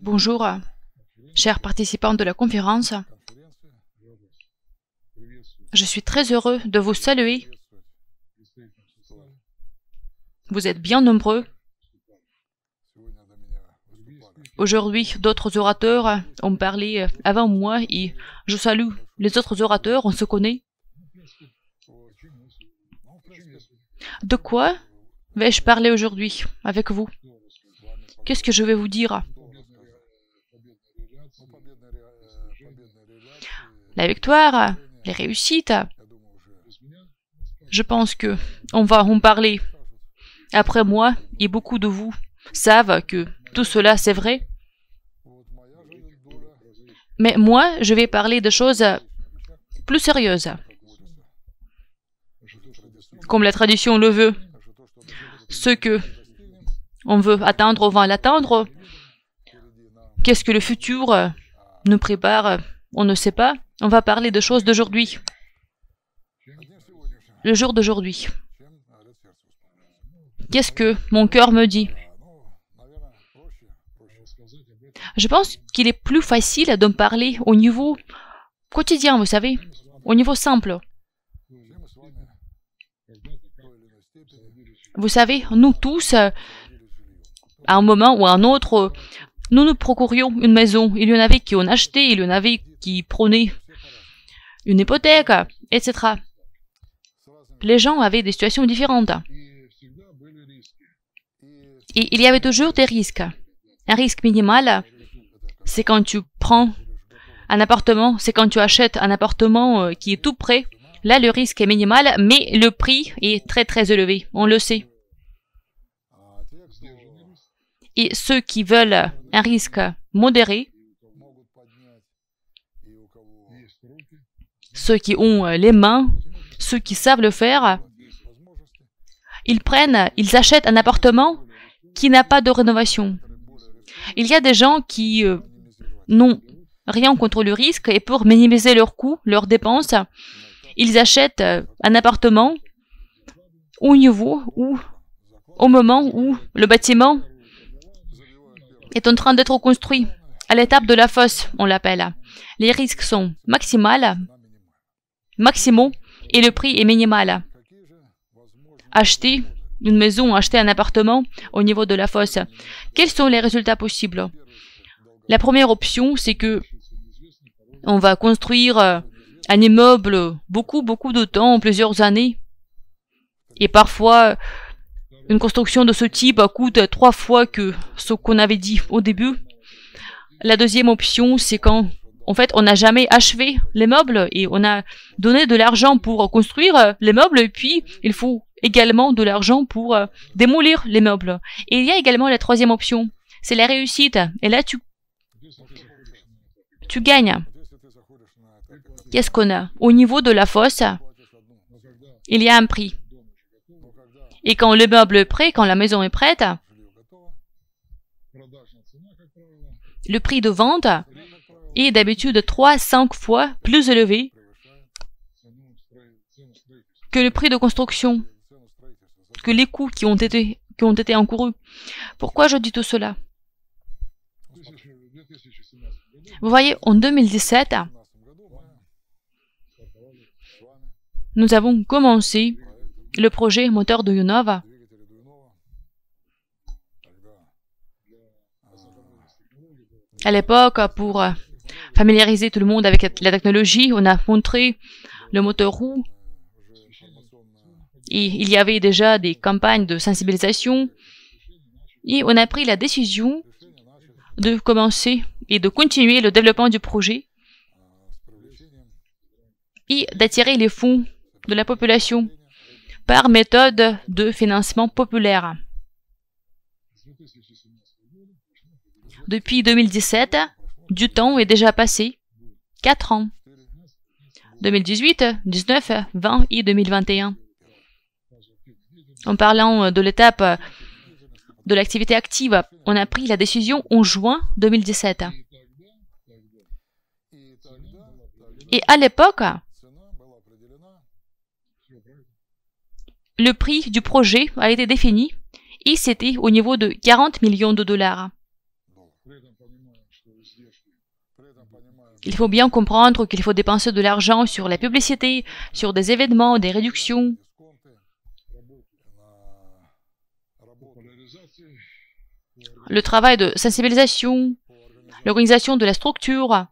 Bonjour, chers participants de la conférence. Je suis très heureux de vous saluer. Vous êtes bien nombreux. Aujourd'hui, d'autres orateurs ont parlé avant moi et je salue les autres orateurs, on se connaît. De quoi vais-je parler aujourd'hui avec vous Qu'est-ce que je vais vous dire la victoire, les réussites. Je pense que on va en parler. Après moi et beaucoup de vous savent que tout cela c'est vrai. Mais moi, je vais parler de choses plus sérieuses. Comme la tradition le veut. Ce que on veut atteindre, on va l'atteindre. Qu'est-ce que le futur nous prépare On ne sait pas. On va parler de choses d'aujourd'hui. Le jour d'aujourd'hui. Qu'est-ce que mon cœur me dit Je pense qu'il est plus facile de me parler au niveau quotidien, vous savez, au niveau simple. Vous savez, nous tous, euh, à un moment ou à un autre, nous nous procurions une maison. Il y en avait qui en achetaient, il y en avait qui prenaient une hypothèque, etc. Les gens avaient des situations différentes. Et il y avait toujours des risques. Un risque minimal, c'est quand tu prends un appartement, c'est quand tu achètes un appartement euh, qui est tout prêt. Là, le risque est minimal, mais le prix est très très élevé, on le sait. Et ceux qui veulent un risque modéré, ceux qui ont euh, les mains, ceux qui savent le faire, ils prennent, ils achètent un appartement qui n'a pas de rénovation. Il y a des gens qui euh, n'ont rien contre le risque et pour minimiser leurs coûts, leurs dépenses, ils achètent euh, un appartement au niveau ou au moment où le bâtiment est en train d'être construit, à l'étape de la fosse, on l'appelle. Les risques sont maximales maximum, et le prix est minimal. Acheter une maison, acheter un appartement au niveau de la fosse. Quels sont les résultats possibles La première option, c'est que on va construire euh, un immeuble beaucoup, beaucoup de temps, plusieurs années. Et parfois, une construction de ce type coûte trois fois que ce qu'on avait dit au début. La deuxième option, c'est quand en fait, on n'a jamais achevé les meubles et on a donné de l'argent pour construire euh, les meubles et puis il faut également de l'argent pour euh, démolir les meubles. Et il y a également la troisième option, c'est la réussite. Et là, tu, tu gagnes. Qu'est-ce qu'on a Au niveau de la fosse, il y a un prix. Et quand le meuble est prêt, quand la maison est prête, le prix de vente et d'habitude 3 à 5 fois plus élevé que le prix de construction, que les coûts qui ont été, qui ont été encourus. Pourquoi je dis tout cela Vous voyez, en 2017, nous avons commencé le projet moteur de Yunova. À l'époque, pour Familiariser tout le monde avec la technologie. On a montré le moteur roue. Et il y avait déjà des campagnes de sensibilisation. Et on a pris la décision de commencer et de continuer le développement du projet et d'attirer les fonds de la population par méthode de financement populaire. Depuis 2017, du temps est déjà passé. Quatre ans. 2018, 19, 20 et 2021. En parlant euh, de l'étape euh, de l'activité active, on a pris la décision en juin 2017. Et à l'époque, le prix du projet a été défini et c'était au niveau de 40 millions de dollars. Il faut bien comprendre qu'il faut dépenser de l'argent sur la publicité, sur des événements, des réductions. Le travail de sensibilisation, l'organisation de la structure,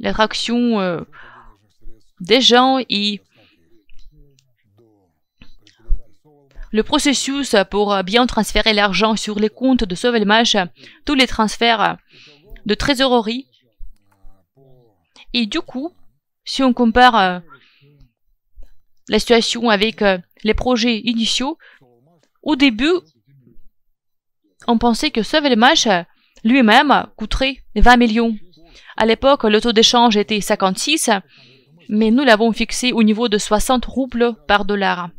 l'attraction euh, des gens et le processus pour bien transférer l'argent sur les comptes de Sovelmash, tous les transferts de trésorerie. Et du coup, si on compare euh, la situation avec euh, les projets initiaux, au début, on pensait que ce match euh, lui-même coûterait 20 millions. À l'époque, le taux d'échange était 56, mais nous l'avons fixé au niveau de 60 roubles par dollar.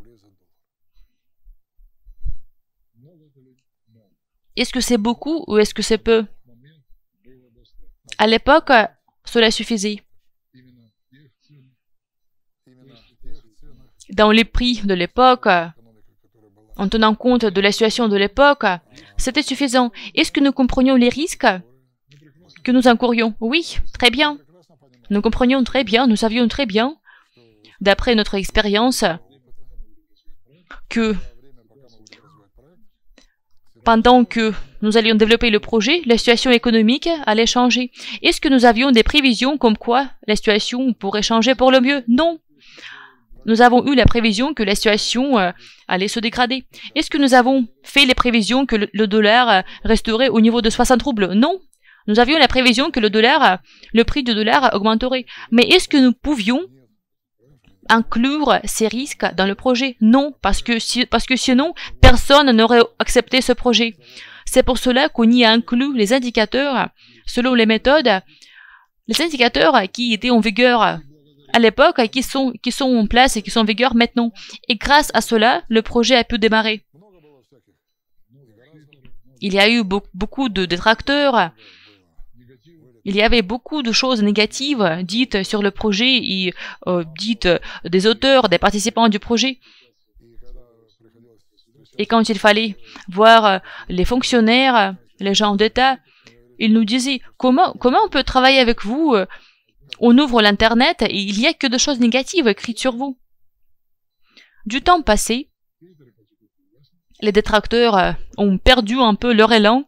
Est-ce que c'est beaucoup ou est-ce que c'est peu à l'époque, cela euh, suffisait. Dans les prix de l'époque, euh, en tenant compte de la situation de l'époque, euh, c'était suffisant. Est-ce que nous comprenions les risques que nous encourions Oui, très bien. Nous comprenions très bien, nous savions très bien, d'après notre expérience, que pendant que nous allions développer le projet, la situation économique allait changer. Est-ce que nous avions des prévisions comme quoi la situation pourrait changer pour le mieux Non. Nous avons eu la prévision que la situation euh, allait se dégrader. Est-ce que nous avons fait les prévisions que le, dollar euh, resterait au niveau de 60 roubles Non. Nous avions la prévision que le dollar, euh, le prix du dollar augmenterait. Mais est-ce que nous pouvions inclure ces risques dans le projet Non, parce que, parce que sinon, Personne n'aurait accepté ce projet. C'est pour cela qu'on y a inclus les indicateurs, selon les méthodes, les indicateurs qui étaient en vigueur à l'époque et qui sont, qui sont en place et qui sont en vigueur maintenant. Et grâce à cela, le projet a pu démarrer. Il y a eu beaucoup de détracteurs. Il y avait beaucoup de choses négatives dites sur le projet et euh, dites des auteurs, des participants du projet. Et quand il fallait voir euh, les fonctionnaires, euh, les gens d'État, ils nous disaient comment, comment on peut travailler avec vous euh, On ouvre l'Internet et il n'y a que des choses négatives écrites sur vous. Du temps passé, les détracteurs ont perdu un peu leur élan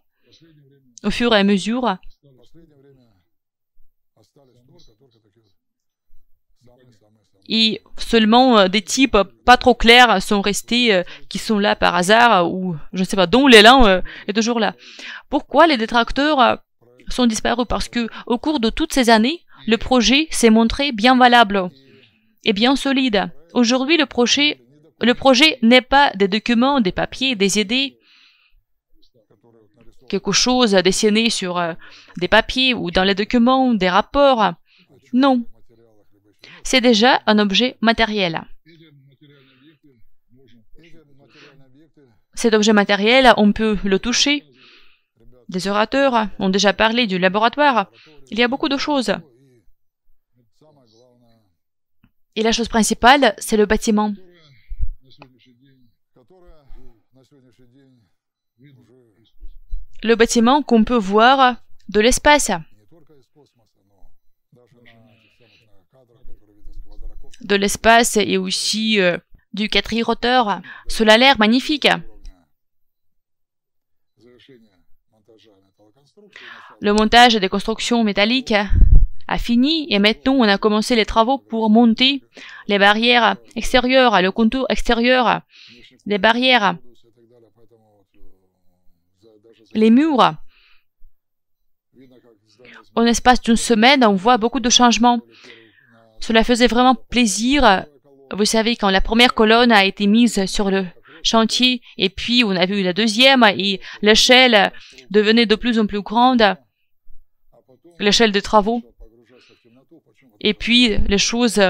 au fur et à mesure et seulement euh, des types euh, pas trop clairs sont restés, euh, qui sont là par hasard ou je ne sais pas, dont l'élan est toujours là. Pourquoi les détracteurs sont disparus Parce que au cours de toutes ces années, le projet s'est montré bien valable et bien solide. Aujourd'hui, le projet, le projet n'est pas des documents, des papiers, des idées, quelque chose dessiné sur des papiers ou dans les documents, des rapports. Non, c'est déjà un objet matériel. Cet objet matériel, on peut le toucher. Des orateurs ont déjà parlé du laboratoire. Il y a beaucoup de choses. Et la chose principale, c'est le bâtiment. Le bâtiment qu'on peut voir de l'espace. de l'espace et aussi euh, du du roteur Cela a l'air magnifique. Le montage des constructions métalliques a fini et maintenant on a commencé les travaux pour monter les barrières extérieures, le contour extérieur des barrières, les murs. En l'espace d'une semaine, on voit beaucoup de changements. Cela faisait vraiment plaisir. Vous savez, quand la première colonne a été mise sur le chantier, et puis on a vu la deuxième, et l'échelle devenait de plus en plus grande, l'échelle des travaux. Et puis les choses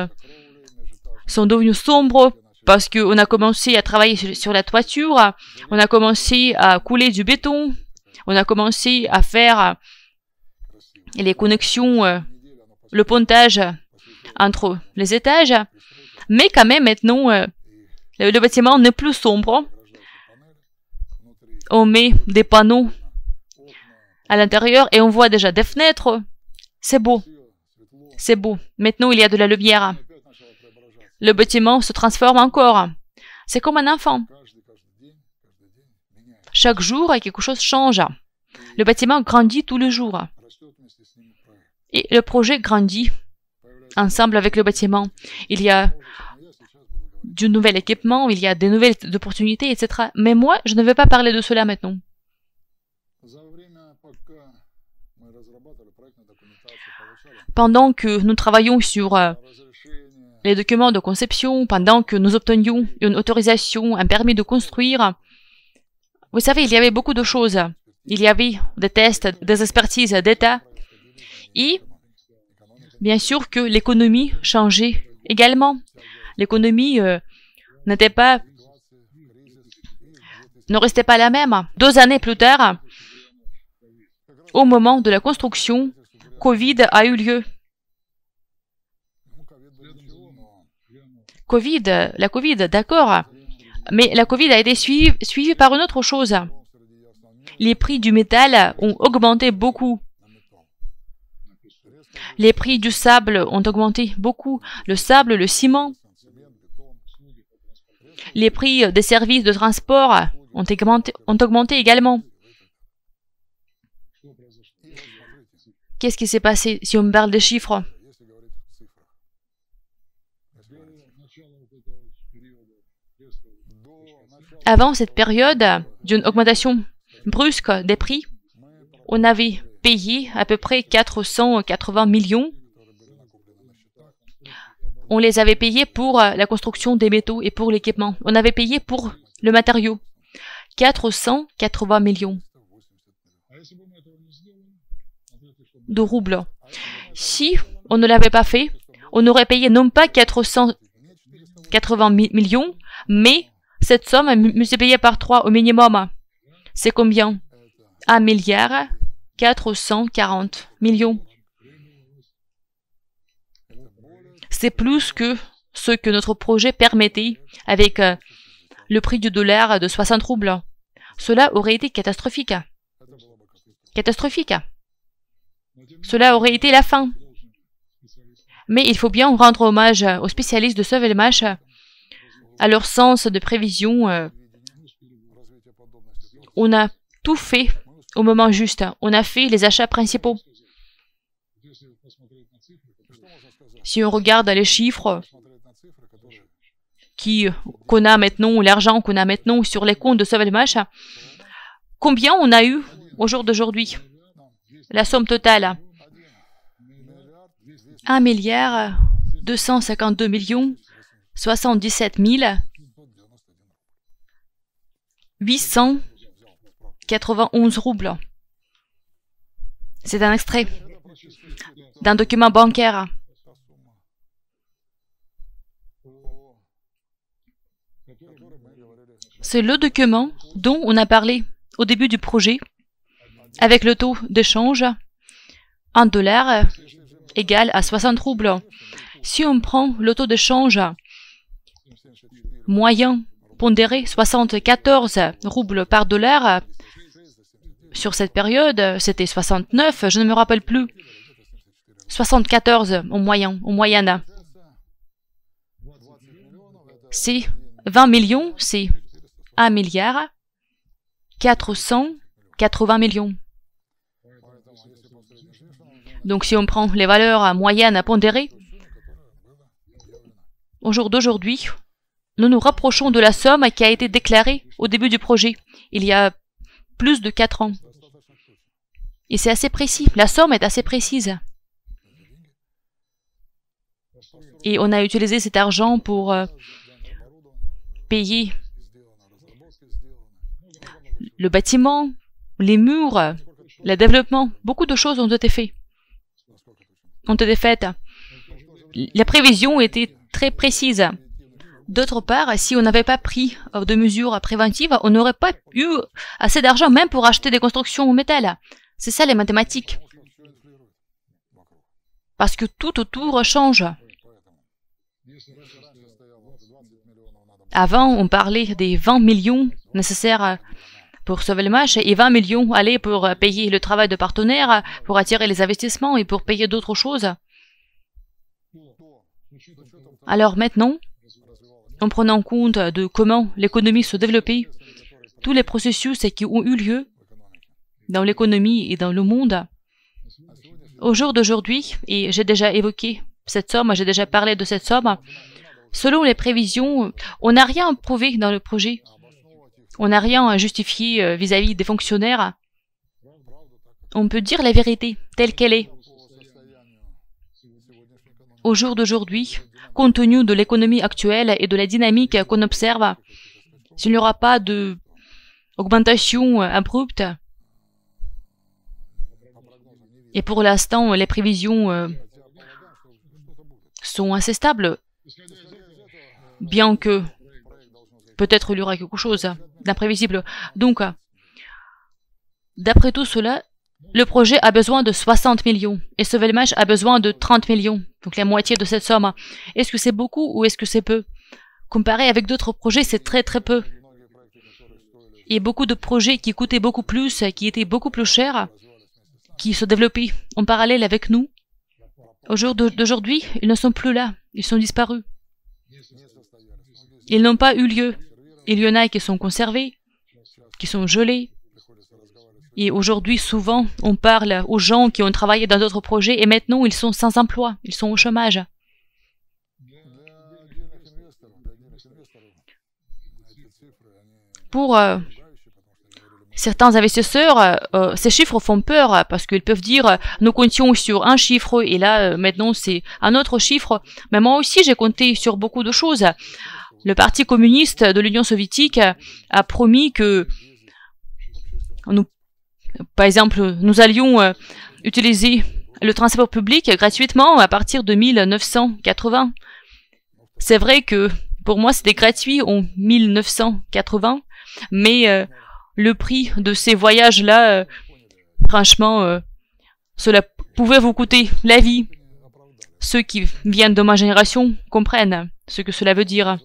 sont devenues sombres parce qu'on a commencé à travailler sur la toiture, on a commencé à couler du béton, on a commencé à faire les connexions, euh, le pontage entre les étages. Mais quand même, maintenant, euh, le, bâtiment n'est plus sombre. On met des panneaux à l'intérieur et on voit déjà des fenêtres. C'est beau. C'est beau. Maintenant, il y a de la lumière. Le bâtiment se transforme encore. C'est comme un enfant. Chaque jour, quelque chose change. Le bâtiment grandit tous les jours. Et le projet grandit ensemble avec le bâtiment. Il y a du nouvel équipement, il y a des nouvelles opportunités, etc. Mais moi, je ne vais pas parler de cela maintenant. Pendant que nous travaillons sur euh, les documents de conception, pendant que nous obtenions une autorisation, un permis de construire, vous savez, il y avait beaucoup de choses. Il y avait des tests, des expertises d'État. Et bien sûr que l'économie changeait également. L'économie euh, n'était pas ne restait pas la même. Deux années plus tard, au moment de la construction, Covid a eu lieu. Covid, la Covid, d'accord, mais la Covid a été suivie par une autre chose. Les prix du métal ont augmenté beaucoup. Les prix du sable ont augmenté beaucoup. Le sable, le ciment. Les prix des services de transport ont augmenté, également. Qu'est-ce qui s'est passé si on me parle des chiffres Avant cette période d'une augmentation brusque des prix, on avait à peu près 480 millions. On les avait payés pour euh, la construction des métaux et pour l'équipement. On avait payé pour le matériau. 480 millions de roubles. Si on ne l'avait pas fait, on aurait payé non pas 480 millions, mais cette somme multipliée par trois au minimum. C'est combien Un milliard 440 millions. C'est plus que ce que notre projet permettait avec euh, le prix du dollar de 60 roubles. Cela aurait été catastrophique. Catastrophique. Cela aurait été la fin. Mais il faut bien rendre hommage aux spécialistes de Sovelmash, à leur sens de prévision. Euh. On a tout fait au moment juste. Hein. On a fait les achats principaux. Si on regarde les chiffres euh, qu'on a maintenant, l'argent qu'on a maintenant sur les comptes de Sovelmash, combien on a eu au jour d'aujourd'hui La somme totale 1 milliard 252 millions 800 91 roubles. C'est un extrait d'un document bancaire. C'est le document dont on a parlé au début du projet, avec le taux d'échange en dollars égal à 60 roubles. Si on prend le taux d'échange moyen pondéré 74 roubles par dollar, sur cette période, euh, c'était 69, je ne me rappelle plus. 74 au moyen, au moyen. C'est 20 millions, c'est 1 milliard 480 millions. Donc si on prend les valeurs euh, moyennes à pondérer, au jour d'aujourd'hui, nous nous rapprochons de la somme qui a été déclarée au début du projet, il y a plus de 4 ans. Et c'est assez précis, la somme est assez précise. Et on a utilisé cet argent pour euh, payer le bâtiment, les murs, le développement. Beaucoup de choses ont été faites. Ont été faites. La prévision était très précise. D'autre part, si on n'avait pas pris euh, de mesures préventives, on n'aurait pas eu assez d'argent même pour acheter des constructions en métal. C'est ça les mathématiques. Parce que tout autour change. Avant, on parlait des 20 millions nécessaires euh, pour sauver le match et 20 millions allaient pour euh, payer le travail de partenaires, pour attirer les investissements et pour payer d'autres choses. Alors maintenant, en prenant compte de comment l'économie se développait, tous les processus qui ont eu lieu dans l'économie et dans le monde. Au jour d'aujourd'hui, et j'ai déjà évoqué cette somme, j'ai déjà parlé de cette somme, selon les prévisions, on n'a rien prouvé dans le projet. On n'a rien à justifier euh, vis à -vis des fonctionnaires. On peut dire la vérité telle qu'elle est au jour d'aujourd'hui, compte tenu de l'économie actuelle et de la dynamique qu'on observe, s'il n'y aura pas d'augmentation abrupte, et pour l'instant, les prévisions euh, sont assez stables, bien que peut-être il y aura quelque chose d'imprévisible. Donc, d'après tout cela, le projet a besoin de 60 millions et village a besoin de 30 millions, donc la moitié de cette somme. Hein. Est-ce que c'est beaucoup ou est-ce que c'est peu Comparé avec d'autres projets, c'est très très peu. Il y a beaucoup de projets qui coûtaient beaucoup plus, qui étaient beaucoup plus chers, qui se développaient en parallèle avec nous. Au jour d'aujourd'hui, ils ne sont plus là, ils sont disparus. Ils n'ont pas eu lieu. Il y en a qui sont conservés, qui sont gelés, et aujourd'hui, souvent, on parle aux gens qui ont travaillé dans d'autres projets et maintenant, ils sont sans emploi, ils sont au chômage. Pour euh, certains investisseurs, euh, euh, ces chiffres font peur parce qu'ils peuvent dire nous comptions sur un chiffre et là, maintenant, c'est un autre chiffre. Mais moi aussi, j'ai compté sur beaucoup de choses. Le Parti communiste de l'Union soviétique a promis que nous par exemple, nous allions euh, utiliser le transport public gratuitement à partir de 1980. C'est vrai que pour moi c'était gratuit en 1980, mais euh, le prix de ces voyages-là, euh, franchement, cela pouvait vous coûter la vie. Ceux qui viennent de ma génération comprennent ce que cela veut dire.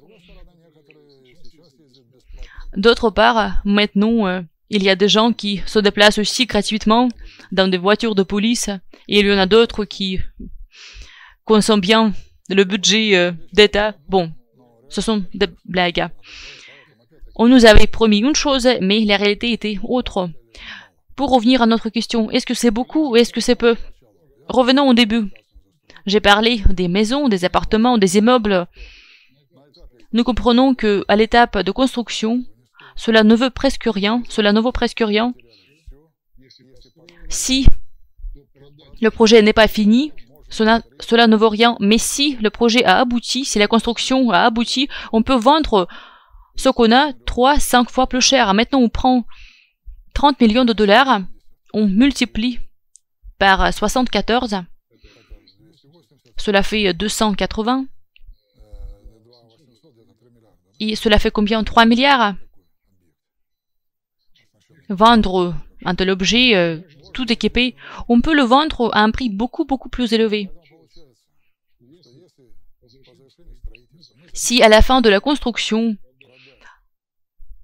D'autre part, maintenant, il y a des gens qui se déplacent aussi gratuitement dans des voitures de police et il y en a d'autres qui consomment bien le budget euh, d'État. Bon, ce sont des blagues. On nous avait promis une chose, mais la réalité était autre. Pour revenir à notre question, est-ce que c'est beaucoup ou est-ce que c'est peu Revenons au début. J'ai parlé des maisons, des appartements, des immeubles. Nous comprenons que, à l'étape de construction, cela ne veut presque rien, cela ne vaut presque rien. Si le projet n'est pas fini, cela, cela, ne vaut rien. Mais si le projet a abouti, si la construction a abouti, on peut vendre ce qu'on a 3, 5 fois plus cher. Maintenant, on prend 30 millions de dollars, on multiplie par 74. Cela fait 280. Et cela fait combien 3 milliards vendre euh, un tel objet euh, tout équipé, on peut le vendre à un prix beaucoup, beaucoup plus élevé. Si à la fin de la construction,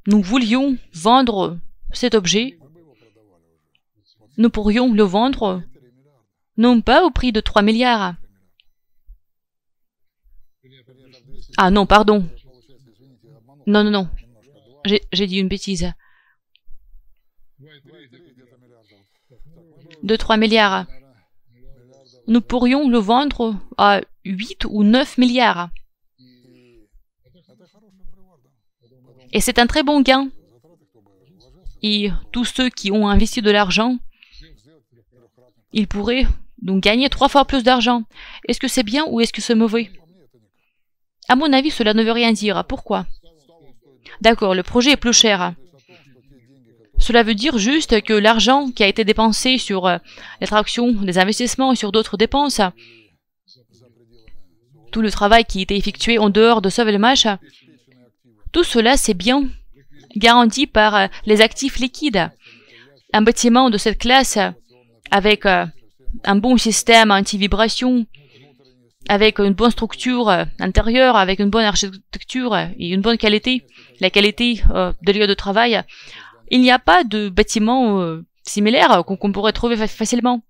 nous voulions vendre cet objet, nous pourrions le vendre non pas au prix de 3 milliards. Ah non, pardon. Non, non, non. J'ai dit une bêtise. De 3 milliards. Nous pourrions le vendre à 8 ou 9 milliards. Et c'est un très bon gain. Et tous ceux qui ont investi de l'argent, ils pourraient donc gagner trois fois plus d'argent. Est-ce que c'est bien ou est-ce que c'est mauvais À mon avis, cela ne veut rien dire. Pourquoi D'accord, le projet est plus cher. Cela veut dire juste que l'argent qui a été dépensé sur euh, l'attraction des investissements et sur d'autres dépenses, tout le travail qui a été effectué en dehors de Sauvelmach, tout cela c'est bien garanti par euh, les actifs liquides. Un bâtiment de cette classe avec euh, un bon système anti-vibration, avec une bonne structure intérieure, avec une bonne architecture et une bonne qualité, la qualité de lieu lieux de travail, il n'y a pas de bâtiment euh, similaire euh, qu'on pourrait trouver facilement.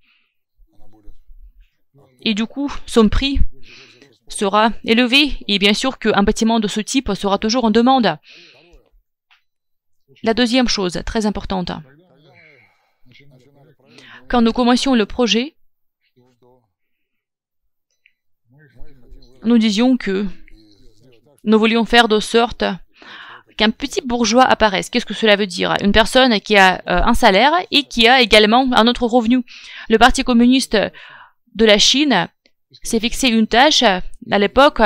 Et du coup, son prix sera élevé et bien sûr qu'un bâtiment de ce type sera toujours en demande. La deuxième chose, très importante, quand nous commencions le projet, nous disions que nous voulions faire de sorte qu'un petit bourgeois apparaisse. Qu'est-ce que cela veut dire Une personne qui a euh, un salaire et qui a également un autre revenu. Le Parti communiste de la Chine s'est fixé une tâche à l'époque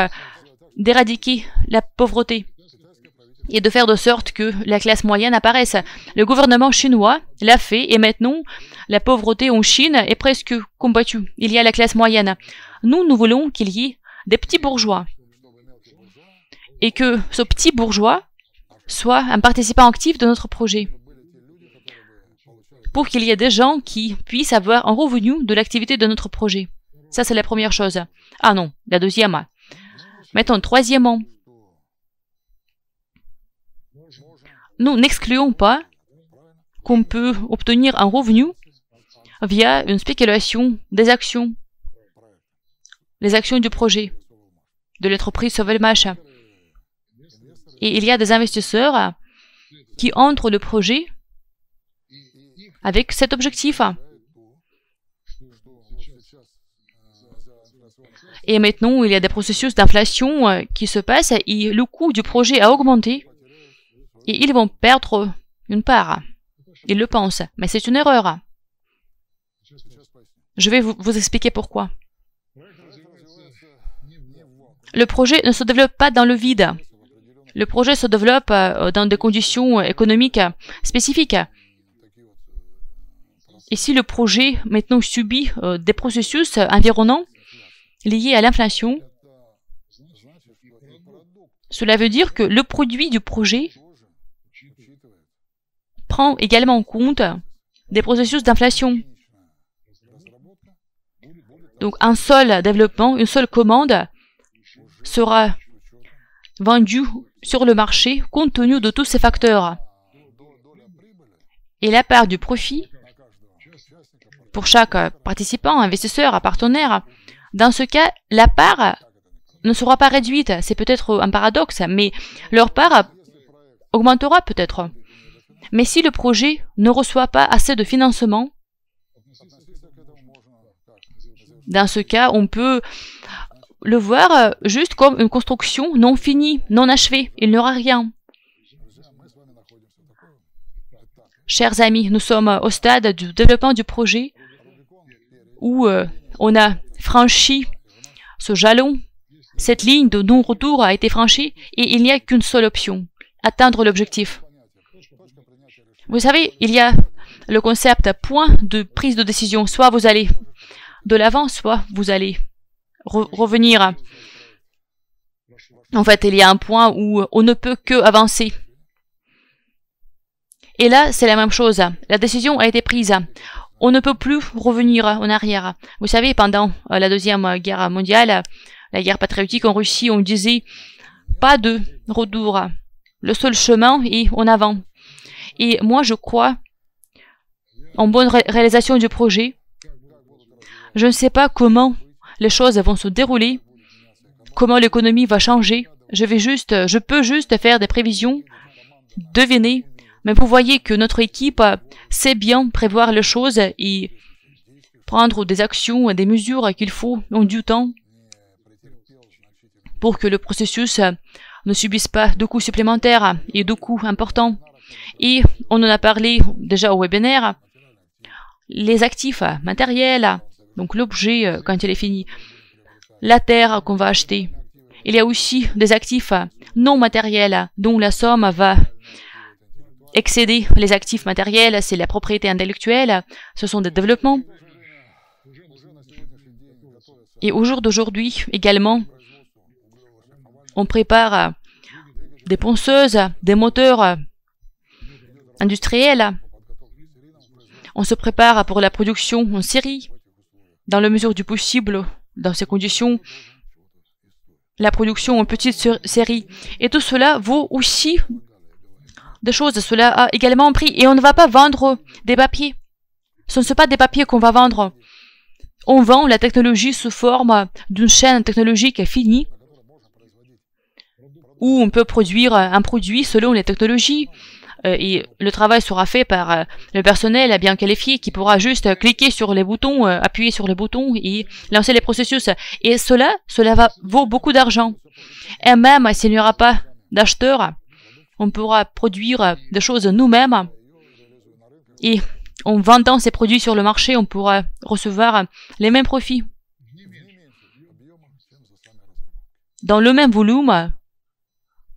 d'éradiquer la pauvreté et de faire de sorte que la classe moyenne apparaisse. Le gouvernement chinois l'a fait et maintenant la pauvreté en Chine est presque combattue. Il y a la classe moyenne. Nous, nous voulons qu'il y ait des petits bourgeois et que ce petit bourgeois soit un participant actif de notre projet, pour qu'il y ait des gens qui puissent avoir un revenu de l'activité de notre projet. Ça, c'est la première chose. Ah non, la deuxième. Mettons, troisièmement, nous n'excluons pas qu'on peut obtenir un revenu via une spéculation des actions, les actions du projet, de l'entreprise Machin. Et il y a des investisseurs qui entrent le projet avec cet objectif. Et maintenant, il y a des processus d'inflation euh, qui se passent et le coût du projet a augmenté. Et ils vont perdre une part. Ils le pensent. Mais c'est une erreur. Je vais vous, expliquer pourquoi. Le projet ne se développe pas dans le vide. Le projet se développe euh, dans des conditions économiques spécifiques. Et si le projet maintenant subit euh, des processus environnants liés à l'inflation, cela veut dire que le produit du projet prend également en compte des processus d'inflation. Donc un seul développement, une seule commande sera vendus sur le marché compte tenu de tous ces facteurs. Et la part du profit pour chaque participant, investisseur, partenaire, dans ce cas, la part ne sera pas réduite. C'est peut-être un paradoxe, mais leur part augmentera peut-être. Mais si le projet ne reçoit pas assez de financement, dans ce cas, on peut le voir euh, juste comme une construction non finie, non achevée. Il n'aura rien. Chers amis, nous sommes au stade du développement du projet où euh, on a franchi ce jalon. Cette ligne de non-retour a été franchie et il n'y a qu'une seule option, atteindre l'objectif. Vous savez, il y a le concept point de prise de décision. Soit vous allez de l'avant, soit vous allez revenir. En fait, il y a un point où on ne peut que avancer. Et là, c'est la même chose. La décision a été prise. On ne peut plus revenir en arrière. Vous savez, pendant euh, la Deuxième Guerre mondiale, la guerre patriotique en Russie, on disait pas de retour. Le seul chemin est en avant. Et moi, je crois en bonne réalisation du projet. Je ne sais pas comment les choses vont se dérouler, comment l'économie va changer. Je vais juste, euh, je peux juste faire des prévisions, deviner. Mais vous voyez que notre équipe euh, sait bien prévoir les choses et prendre des actions des mesures qu'il faut en du temps pour que le processus euh, ne subisse pas de coûts supplémentaires et de coûts importants. Et on en a parlé déjà au webinaire, les actifs matériels, donc l'objet euh, quand il est fini, la terre qu'on va acheter. Il y a aussi des actifs euh, non matériels dont la somme va excéder les actifs matériels, c'est la propriété intellectuelle, ce sont des développements. Et au jour d'aujourd'hui également, on prépare euh, des ponceuses, des moteurs industriels. On se prépare pour la production en série dans la mesure du possible, dans ces conditions, la production en petite série. Et tout cela vaut aussi des choses. Cela a également un prix. Et on ne va pas vendre des papiers. Ce ne sont pas des papiers qu'on va vendre. On vend la technologie sous forme d'une chaîne technologique finie où on peut produire un produit selon les technologies euh, et le travail sera fait par euh, le personnel bien qualifié qui pourra juste cliquer sur les boutons, euh, appuyer sur les boutons et lancer les processus. Et cela, cela va, vaut beaucoup d'argent. Et même s'il n'y aura pas d'acheteurs, on pourra produire des choses nous-mêmes. Et en vendant ces produits sur le marché, on pourra recevoir les mêmes profits. Dans le même volume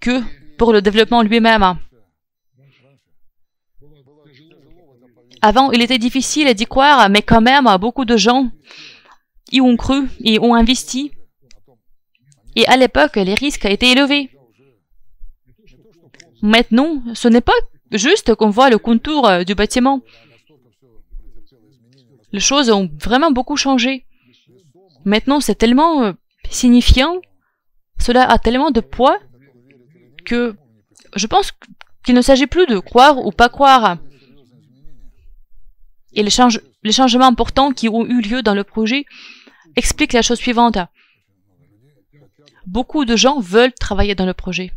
que pour le développement lui-même. Avant, il était difficile d'y croire, mais quand même, beaucoup de gens y ont cru et ont investi. Et à l'époque, les risques étaient élevés. Maintenant, ce n'est pas juste qu'on voit le contour euh, du bâtiment. Les choses ont vraiment beaucoup changé. Maintenant, c'est tellement euh, signifiant, cela a tellement de poids que je pense qu'il ne s'agit plus de croire ou pas croire et les, changements importants qui ont eu lieu dans le projet expliquent la chose suivante. Beaucoup de gens veulent travailler dans le projet.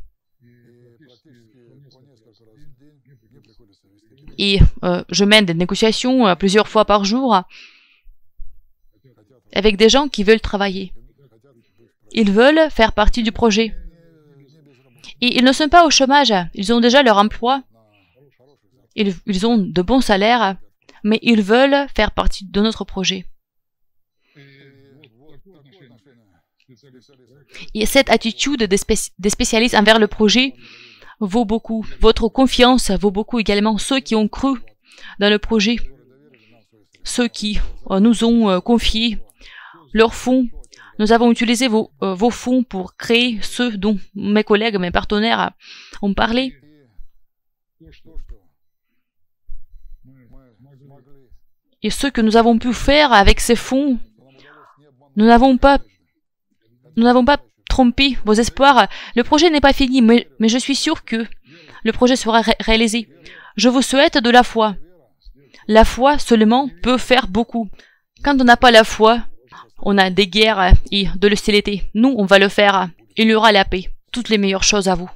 Et euh, je mène des négociations euh, plusieurs fois par jour avec des gens qui veulent travailler. Ils veulent faire partie du projet. Et ils ne sont pas au chômage, ils ont déjà leur emploi, ils ont de bons salaires, mais ils veulent faire partie de notre projet. Et cette attitude des, spécialistes envers le projet vaut beaucoup. Votre confiance vaut beaucoup également ceux qui ont cru dans le projet, ceux qui euh, nous ont euh, confié leurs fonds. Nous avons utilisé vos, euh, fonds pour créer ceux dont mes collègues, mes partenaires ont parlé. et ce que nous avons pu faire avec ces fonds. Nous n'avons pas, nous n'avons pas trompé vos espoirs. Le projet n'est pas fini, mais, je suis sûr que le projet sera réalisé. Je vous souhaite de la foi. La foi seulement peut faire beaucoup. Quand on n'a pas la foi, on a des guerres et de l'hostilité. Nous, on va le faire. Il y aura la paix. Toutes les meilleures choses à vous.